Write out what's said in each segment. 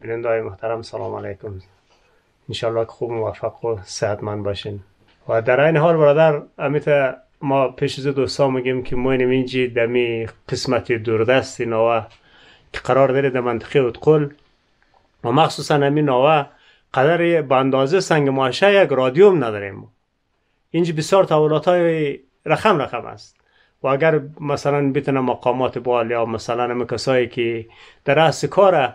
بیننده محترم سلام علیکم انشالله که خوب موفق و من باشین و در این حال برادر امیت ما پیش از دوستان میگیم که ما اینجی دمی قسمت دوردست نوا که قرار داره در منطقه و مخصوصا همین نوا قدر به سنگ ماشه یک رادیوم نداریم اینجی بسیار تولات های رقم رقم است و اگر مثلا بتونه مقامات بال یا مثلا کسایی که در رأس کاره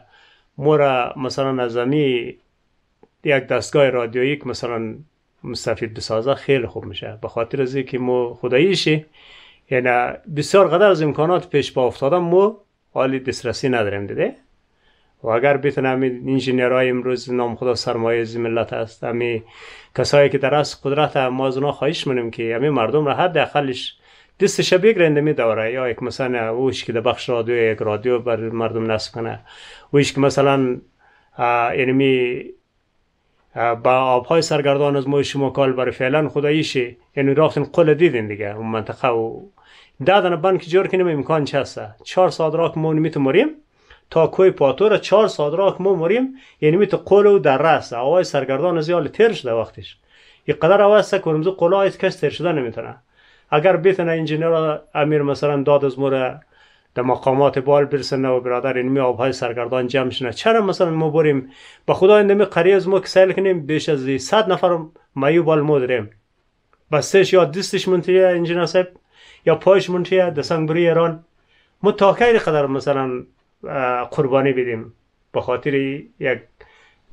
مورا مثلا از یک دستگاه رادیویی که مثلا مستفید بسازه خیلی خوب میشه به خاطر از که ما خداییشی یعنی بسیار قدر از امکانات پیش با افتاده ما حالی دسترسی نداریم دیده و اگر بتونم انجینرهای امروز نام خدا سرمایه زی ملت است امی کسایی که در از قدرت ما از اونا خواهش منیم که امی مردم را حد دستش دا دوره یا یک مثلا اوش که د بخش رادیو یک رادیو بر مردم نصب کنه اوش که مثلا یعنی با آبهای سرگردان از مو شما کال بر فعلا شی یعنی راختن قل دیدین دیگه اون منطقه و دادن بند که جور کنیم امکان چسته چهار ساعت راک ما نمیتو مریم تا کوی پاتور چهار ساعت راک ما مریم یعنی تو قل و در رست اوای سرگردان از یال تیر شده وقتش یه قدر آوازه کنمزو قلایت کس تیر شده نمیتونه اگر بیتن انجینر امیر مثلا داد از مره در مقامات بال برسنه و برادر اینمی آبهای سرگردان جمع شنه چرا مثلا ما بریم به خدا اندمی قریه از ما که سیل کنیم بیش از صد نفر مایو بال ما داریم بستش یا دستش منتیه انجینر صاحب یا پایش منتیه دسنگ بری ایران ما تا قدر مثلا قربانی بدیم به خاطر یک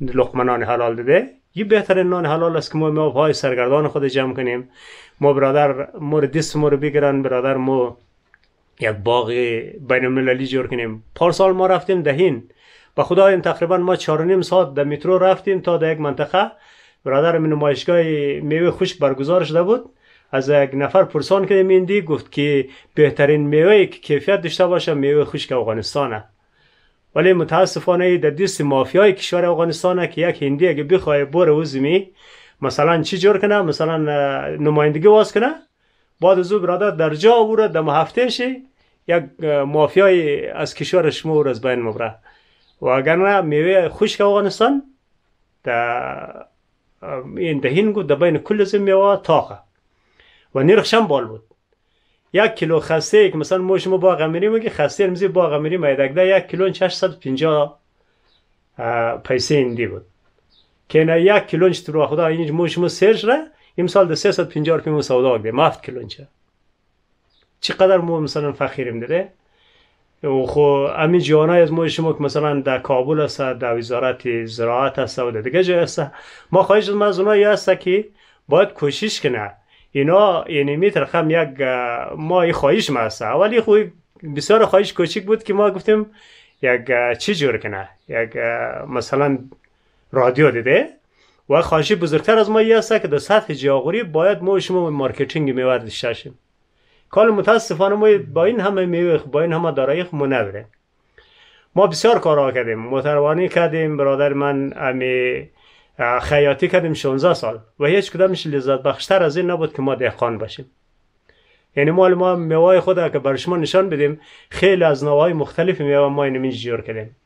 لقمنان حلال داده یه بهترین نان حلال است که ما پای سرگردان خود جمع کنیم ما برادر ما رو دست ما برادر ما یک باغ بین المللی جور کنیم پارسال ما رفتیم دهین و خدا این تقریبا ما چهار نیم ساعت در مترو رفتیم تا در یک منطقه برادر من نمایشگاه میوه خوش برگزار شده بود از یک نفر پرسان کردیم این گفت که بهترین میوه که کیفیت داشته باشه میوه که افغانستانه ولی متاسفانه در دست مافیای کشور افغانستانه که یک هندی اگه بخوای بره وزمی مثلا چی جور کنه مثلا نمایندگی واز کنه بعد از او برادر در جا د در شی یک مافیای از کشور شما از بین مبره و اگر نه میوه خوشک افغانستان در این دهین کو، در بین کل زمی میوه تاقه و نرخشم بال بود یک کیلو خسته ای مثلا ما شما باغ میری میگی خسته میزی باغ میری ده یک کیلو 650 پیسه اندی بود که نه یک کیلو تو خدا اینج مو شما سرش را امسال ده 350 روپیه سودا کرده مفت کیلو چه چقدر مو مثلا فقیریم ده؟ او خو امی جوانای از مو شما که مثلا در کابل است در وزارت زراعت است و دیگه جای است ما خواهش ما از که باید کوشش کنه اینا یعنی خم یک ما خب این خواهش مسته اولی خوی بسیار خواهش کوچیک بود که ما گفتیم یک چی جور کنه یک مثلا رادیو دیده و خواهشی بزرگتر از ما یه است که در سطح جاغوری باید ما شما مارکتینگ میورد داشته کال متاسفانه ما با این همه میوه با این همه دارایی خب ما ما بسیار کارها کردیم متروانی کردیم برادر من امی خیاطی کردیم 16 سال و هیچ کدامش لذت بخشتر از این نبود که ما دهقان باشیم یعنی مال ما میوه خود که بر شما نشان بدیم خیلی از نوای مختلف میوه ما اینو جور کردیم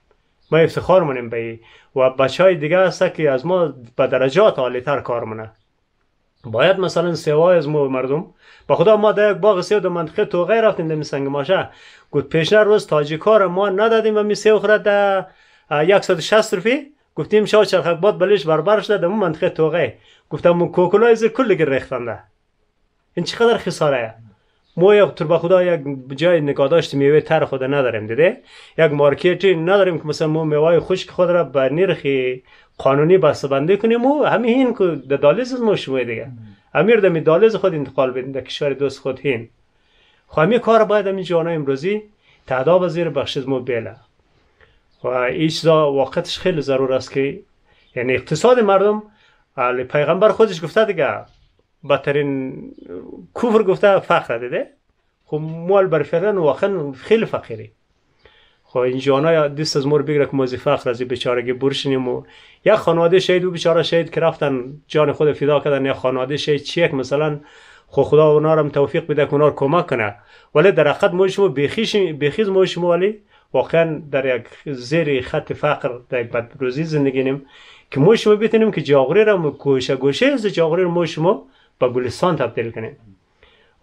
ما افتخار مونیم به و بچه های دیگه هست که از ما به درجات عالی تر کار مونه باید مثلا سیوای از ما مردم با خدا ما در یک باغ سیو در منطقه تو غیر رفتیم در سنگ ماشه گفت پیشنه روز تاجیکار ما ندادیم و می سیو خورد در 160 روپی گفتیم شاه چرخک باد بلش بربر شده در منطقه توغه گفتم کوکولای زیر کل گر ریختنده این چقدر خساره ما یک تربا خدا یک جای داشت میوه تر خود نداریم دیده یک مارکیتی نداریم که مثلا ما میوه خشک خود را به نرخی قانونی بسته کنیم و همین که در دالیز ما شما دیگه امیر دمی دالیز خود انتقال بدیم در کشور دوست خود هین خب کار باید همین جوانای امروزی تعدا زیر بخشید ما بیله و ایش وقتش خیلی ضرور است که یعنی اقتصاد مردم پیغمبر خودش گفته دیگه بدترین کفر گفته فقر دیده خب مال برفرن واقعا خیلی فقیری خب این جانا دست از مور بگیره که مازی فقر از بیچارگی برشنیم و یک خانواده شهید و بیچاره شهید که رفتن جان خود فدا کردن یک خانواده شهید چیک مثلا خو خب خدا اونا هم توفیق بده که کمک کنه ولی در حقیقت ما شما بخیش بخیز ما شما ولی واقعا در یک زیر خط فقر در یک بدروزی زندگی نیم که ما شما بتونیم که جاغری را گوشه گوشه از جاغری را ما شما به گلستان تبدیل کنیم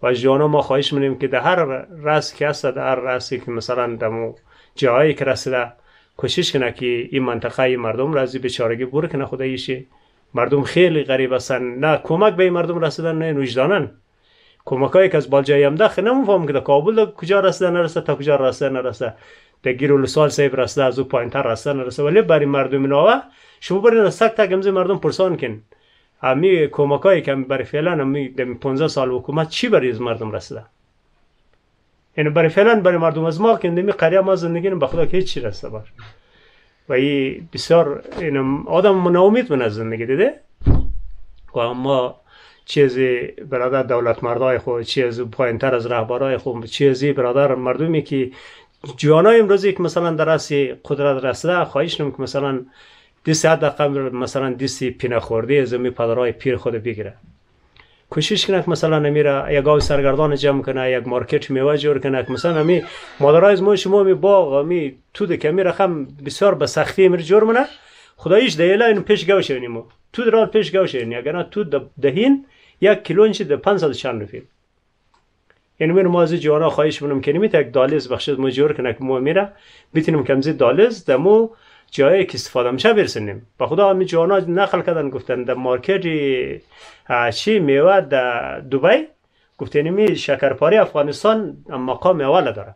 و از جوانا ما خواهش میکنیم که در هر رس که هست در هر رسی که مثلا در جایی که رسیده کوشش کنه که این منطقه ای مردم را از بیچارگی بر کنه خدایشی مردم خیلی غریب هستن نه کمک به این مردم رسیدن نه وجدانن کمک هایی که از بالجایی هم داخل نمون فهم که در کابل کجا رسیده نرسه تا کجا رسیده نرسه در ول سال سیب رسته از او پایین تر رسته نرسه ولی برای مردم ناوه شما برین سک تک تک امزه مردم پرسان کن امی کمک که برای فعلا امی دم 15 سال حکومت چی برای از مردم رسده یعنی برای فعلا برای مردم از ما کن دمی قریه ما زندگی به که هیچ چی رسته بار و ای بسیار این یعنی آدم ناامید من از زندگی دیده و اما چیزی برادر دولت مردای خود چیزی پایین تر از رهبرای خود چیزی برادر مردمی که جوان های امروزی که مثلا در قدرت رسده خواهش نمی که مثلا دیست حد قبل مثلا دیسی پینه خورده از امی پدرهای پیر خود بگیره کوشش کنه که مثلا نمیره یک آو سرگردان جمع کنه یک مارکت میوه جور کنه که مثلا می مادرای از شما می باغ می تود که رقم بسیار به سختی می جور منه خدایش دیلا اینو پیش گوش اینیم تود را پیش گوش اینیم اگر نه تود دهین یک کیلو ده 500 چند یعنی من مازی جوارا خواهش بنم کنیم یک دالز بخشید ما جور که ما میره بیتونم کمزی دالز دمو جایی که استفاده میشه برسنیم با خدا همی جوانا نقل کردن گفتن در مارکت چی میوه در دوبای گفتنیم شکرپاری افغانستان مقام اول داره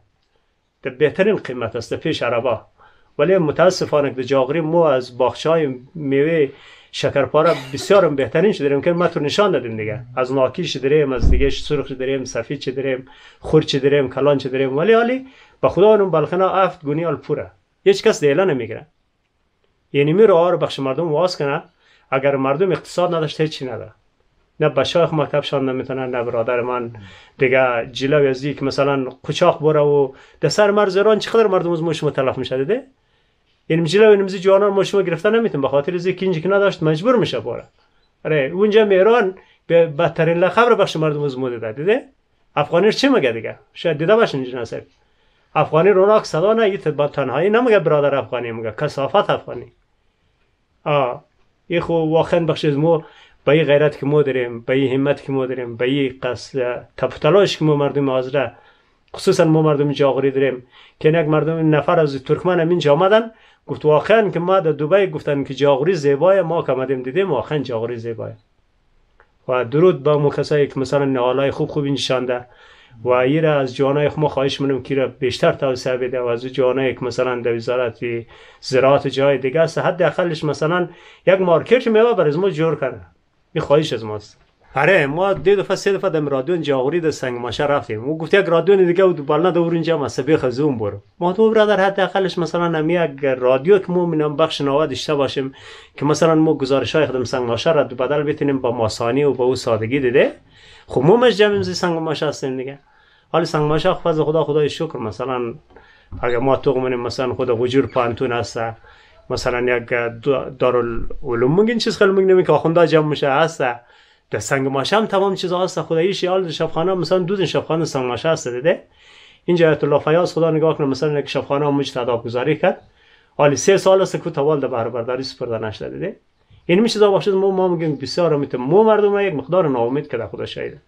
در بهترین قیمت است پیش عربا ولی متاسفانه که جاغری مو از باخچه میوه شکرپاره بسیار بهترین شده داریم که ما تو نشان دادیم دیگه از شده داریم از دیگه سرخ داریم سفید شده داریم خور چ داریم کلان چ داریم ولی حالی با خدا اون بلخنا افت گونی آل پوره هیچ کس دیلا نمیگیره یعنی می رو بخش مردم واس کنه اگر مردم اقتصاد نداشته چی نداره نه به شایخ مکتبشان نمیتونن نه برادر من دیگه جلو از یک مثلا قچاق بره و در سر مرز ایران چقدر مردم از موش متلف میشه یعنی جلو نمزی جوانان ما شما گرفتن نمیتون به خاطر از اینکه که نداشت مجبور میشه باره آره اونجا میران به بدترین لخبر بخش مردم از مود دیده افغانی چی مگه دیگه شاید دیده باشین اینجا نصر افغانی روناک صدا نه یه با تنهایی نمیگه برادر افغانی میگه کسافت افغانی آه ای خو واخن بخش از ما به این غیرت که ما داریم به این همت که ما داریم به این قصد تپتلاش که مردم خصوصا ما مردم جاغوری داریم که یک مردم نفر از ترکمن هم اینجا گفت واقعا که ما در دبی گفتن که جاغوری زیبایه ما که آمدیم دیدیم واقعا جاغوری زیبایه و درود با مو کسایی که مثلا نهالای خوب خوب اینشانده. و ایر از جوانای ما خواهش منم که بیشتر توسعه بده و از جوانای یک مثلا در وزارت زراعت جای دیگه است حداقلش مثلا یک مارکت میوه بر از ما جور کنه خواهش از ماست آره ما دو دفعه سه دفعه دم رادیو جاغوری در سنگ ماشه رفتیم او گفت یک رادیو دیگه و نه دور اینجا مسبی خزون برو ما تو برادر حتی اقلش مثلا نمی اگر رادیو که ما منم بخش نوا داشته باشیم که مثلا ما گزارش های خدم سنگ ماشه را دو بدل بتونیم با ماسانی و با او سادگی دیده خب ما مش جمعیم زی سنگ ماشه هستیم دیگه حال سنگ ماشه خب خدا خدای شکر مثلا اگر ما تو مثلا خدا غجور پانتون هسته مثلا یک دارالعلوم مگین چیز خیلی میگین که آخونده جمع میشه هسته در سنگ ماشه هم تمام چیز هست خدایی شیال شبخانه مثلا دو دن شبخانه سنگ ماشه هست دیده اینجا ایت الله فیاض خدا نگاه کنه مثلا یک شبخانه مج تداب گذاری کرد حالی سه سال است که توال در بحر برداری سپرده نشده دیده این یعنی میشه چیزا باشد ما ما میگیم بسیار امیت مو مردم را یک مقدار ناامید کرده خدا شاید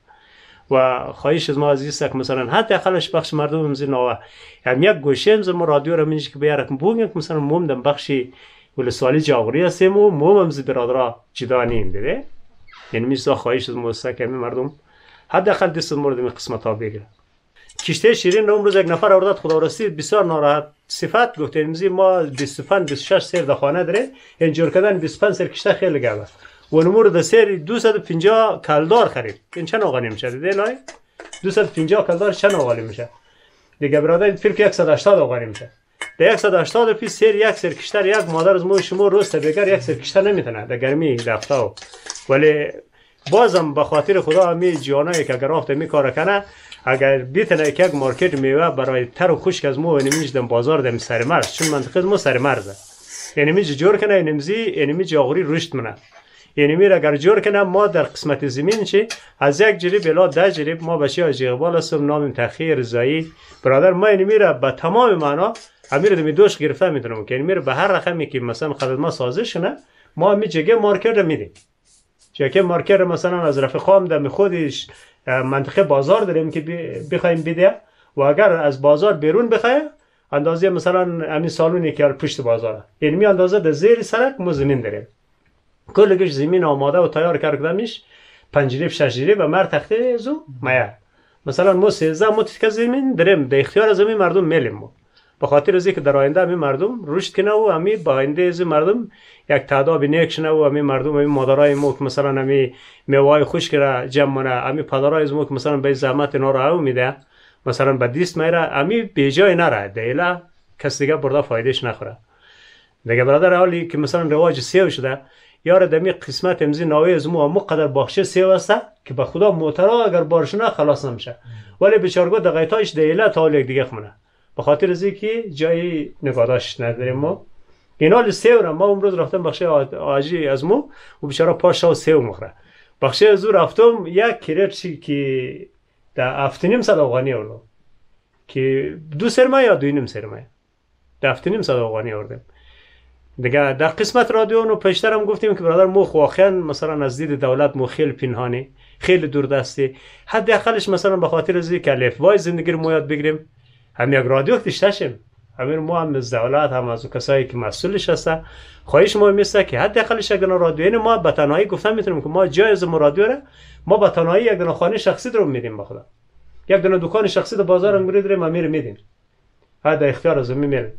و خواهش از ما عزیز که مثلا حتی خلش بخش مردم مزی ناوه هم یعنی یک گوشه مز ما رادیو را منش که بیارک بوگیم که مثلا موم دم بخشی ولسوالی جاغوری هستیم و موم مز برادرها جدا نیم دیده یعنی میسا خواهش از مؤسسه که مردم حداقل دست می قسمت ها بگیره کشته شیرین رو امروز یک نفر آورداد خدا راستی بسیار ناراحت صفت گفت ما 25 26 سر در خانه داره اینجور کردن 25 سر کشته خیلی گبه و نمور در سر 250 کلدار خرید این چن آقا نمیشه دیده نای 250 کلدار چند آقا میشه دیگه برادر این فیلم 180 آقا میشه در 180 پیس سر یک سر کشتر یک مادر از مو شما روز تا بگر یک سر کشتر نمیتونه در گرمی رفته ولی بازم به خاطر خدا می جوانایی که اگر آفته می کار کنه اگر بیتنه یک مارکت میوه برای تر و خشک از مو اینمیج بازار دم سر مرز چون منطقه مو سر مرزه می جور کنه یعنی می آغوری رشد منه یعنی میره اگر جور کنه ما در قسمت زمین چی از یک جریب الا ده جریب ما بشی از جیغبال اسم نام تخیر رضایی برادر ما یعنی میره به تمام معنا امیر دمی دوش گرفته میتونم که یعنی میره به هر رقمی که مثلا خدمت ما سازش نه ما می جگه مارکت میدیم که مارکر مثلا از خام دم خودش منطقه بازار داریم که بخوایم بده و اگر از بازار بیرون بخوایم اندازه مثلا همین سالونی که پشت بازاره این یعنی می اندازه در زیر سرک مو زمین داریم کلگش زمین آماده و تیار کردمش پنجریب شش و مر تخته زو مایه مثلا ما سیزده متیکه زمین داریم در اختیار زمین مردم میلیم به خاطر از که در آینده همین مردم رشد کنه و همین با آینده از مردم یک تعداد نیک شنه و همین مردم همین مادرای مو که مثلا همین میوه خوش کرا جمع مونه همین پدرای از مو که مثلا به زحمت اینا او میده مثلا به دیست میره همین به جای نره دیلا کس دیگه برده فایدهش نخوره دیگه برادر حالی که مثلا رواج سیو شده یار دمی قسمت امزی ناوی از مو هم قدر باخشه سیو است که به خدا موترا اگر بارش نه خلاص نمیشه ولی بیچارگو دقیقتاش دیلا تا دیگه خونه به خاطر از اینکه جای نگاراش نداریم ما اینال سیو ما امروز رفتم بخش آجی از مو و بیچاره پاشا و سیو مخره بخش از او رفتم یک کرت چی که در افتنیم صد افغانی اولو که دو سرمایه یا دوی نیم سرمایه در افتنیم صد افغانی آوردم دیگه در قسمت رادیو نو هم گفتیم که برادر مو واقعا مثلا از دید دولت مو خیلی پنهانی خیلی دور دستی حداقلش مثلا به خاطر از که الف وای زندگی رو مو یاد بگیریم هم یک رادیو شیم همین ما هم از دولت هم از کسایی که مسئولش هستن خواهش ما میسته که حداقلش اگر رادیو ما به تنهایی گفتن میتونیم که ما جایز رادیو را ما به تنهایی یک خانه شخصی رو میدیم به خدا یک دکان شخصی در بازار انگوری دریم ما میره میدیم حتی اختیار از میره